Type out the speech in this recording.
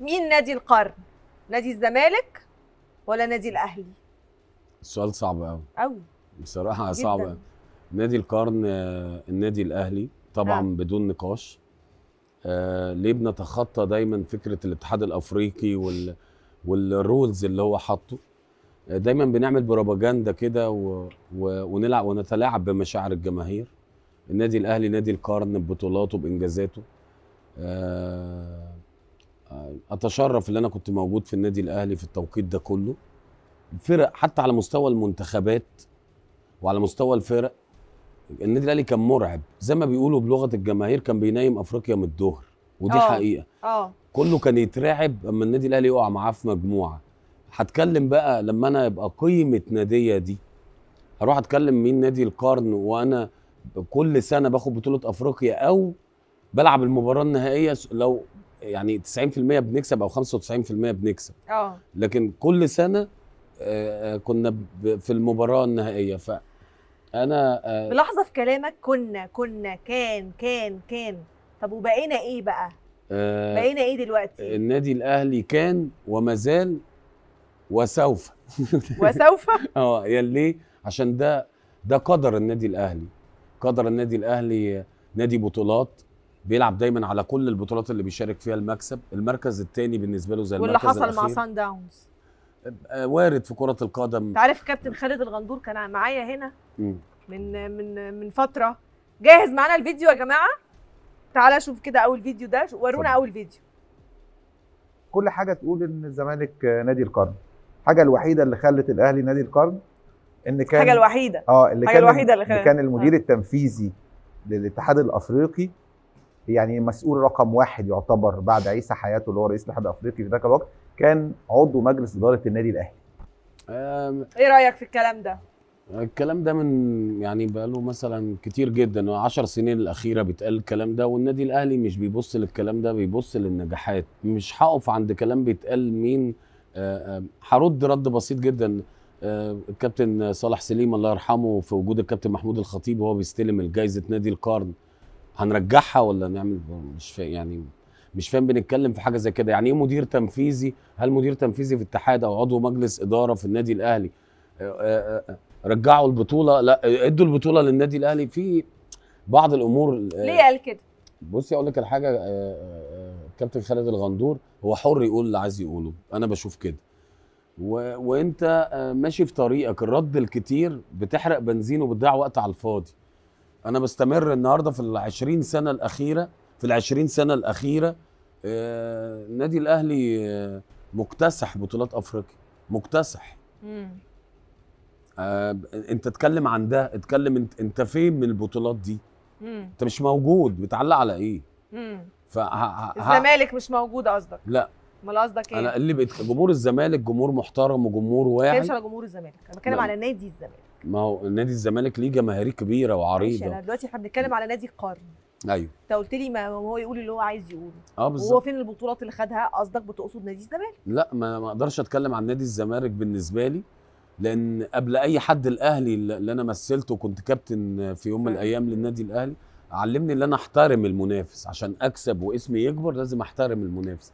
مين نادي القرن؟ نادي الزمالك ولا نادي الاهلي؟ السؤال صعب قوي قوي بصراحه جداً. صعب قوي نادي القرن آه، النادي الاهلي طبعا آه. بدون نقاش آه ليه بنتخطى دايما فكره الاتحاد الافريقي وال والرولز اللي هو حاطه آه، دايما بنعمل بروباجندا كده و... و... ونلعب ونتلاعب بمشاعر الجماهير النادي الاهلي نادي القرن ببطولاته بانجازاته آه اتشرف ان انا كنت موجود في النادي الاهلي في التوقيت ده كله فرق حتى على مستوى المنتخبات وعلى مستوى الفرق النادي الاهلي كان مرعب زي ما بيقولوا بلغه الجماهير كان بينايم افريقيا من الظهر ودي أوه. حقيقه أوه. كله كان يترعب اما النادي الاهلي يقع معاه في مجموعه هتكلم بقى لما انا يبقى قيمه ناديه دي هروح اتكلم مين نادي القرن وانا كل سنه باخد بطوله افريقيا او بلعب المباراه النهائيه لو يعني 90% بنكسب او 95% بنكسب اه لكن كل سنه آه، آه، كنا في المباراه النهائيه ف انا ملاحظه آه، في كلامك كنا كنا كان كان كان طب وبقينا ايه بقى؟ آه بقينا ايه دلوقتي؟ النادي الاهلي كان وما زال وسوف وسوف؟ اه يا ليه؟ عشان ده ده قدر النادي الاهلي قدر النادي الاهلي نادي بطولات بيلعب دايما على كل البطولات اللي بيشارك فيها المكسب المركز الثاني بالنسبه له زي واللي حصل الأخير. مع سان داونز آه، وارد في كره القدم انت عارف كابتن خالد الغندور كان معايا هنا من من من فتره جاهز معانا الفيديو يا جماعه تعالى شوف كده اول فيديو ده ورونا اول فيديو كل حاجه تقول ان الزمالك آه، نادي القرن الحاجه الوحيده اللي خلت الاهلي نادي القرن ان كان الحاجه الوحيده اه اللي كان الوحيده اللي, خلت. اللي كان المدير آه. التنفيذي للاتحاد الافريقي يعني مسؤول رقم واحد يعتبر بعد عيسى حياته اللي هو رئيس الاتحاد الافريقي في ذاك الوقت كان عضو مجلس اداره النادي الاهلي. ايه رايك في الكلام ده؟ الكلام ده من يعني بقاله مثلا كتير جدا 10 سنين الاخيره بيتقال الكلام ده والنادي الاهلي مش بيبص للكلام ده بيبص للنجاحات مش هقف عند كلام بيتقال مين آه، آه، هرد رد بسيط جدا آه، الكابتن صالح سليم الله يرحمه في وجود الكابتن محمود الخطيب وهو بيستلم الجائزه نادي القرن هنرجعها ولا نعمل مش فاهم يعني مش فاهم بنتكلم في حاجه زي كده يعني ايه مدير تنفيذي هل مدير تنفيذي في اتحاد او عضو مجلس اداره في النادي الاهلي آه، آه، آه، رجعوا البطوله لا ادوا البطوله للنادي الاهلي في بعض الامور ليه قال كده بصي اقول لك الحاجه كابتن خالد الغندور هو حر يقول اللي عايز يقوله انا بشوف كده و... وانت ماشي في طريقك الرد الكتير بتحرق بنزين وبتضيع وقت على الفاضي انا بستمر النهارده في ال 20 سنه الاخيره في ال 20 سنه الاخيره النادي آه، الاهلي آه، مكتسح بطولات افريقيا مكتسح آه انت اتكلم عن ده اتكلم انت, انت فين من البطولات دي مم. انت مش موجود بتعلق على ايه فه... الزمالك مش موجود قصدك لا امال قصدك ايه انا اللي بيت... جمهور الزمالك جمهور محترم وجمهور واعي ما بتكلمش على جمهور الزمالك انا بتكلم على نادي الزمالك ما هو نادي الزمالك ليه جماهيريه كبيره وعريضه ماشي دلوقتي احنا بنتكلم على نادي القرن ايوه انت قلت لي ما هو يقول اللي هو عايز يقوله اه بالظبط وهو فين البطولات اللي خدها قصدك بتقصد نادي الزمالك لا ما ما اقدرش اتكلم عن نادي الزمالك بالنسبه لي لان قبل اي حد الاهلي اللي انا مثلته وكنت كابتن في يوم من الايام للنادي الاهلي علمني ان انا احترم المنافس عشان اكسب واسمي يكبر لازم احترم المنافس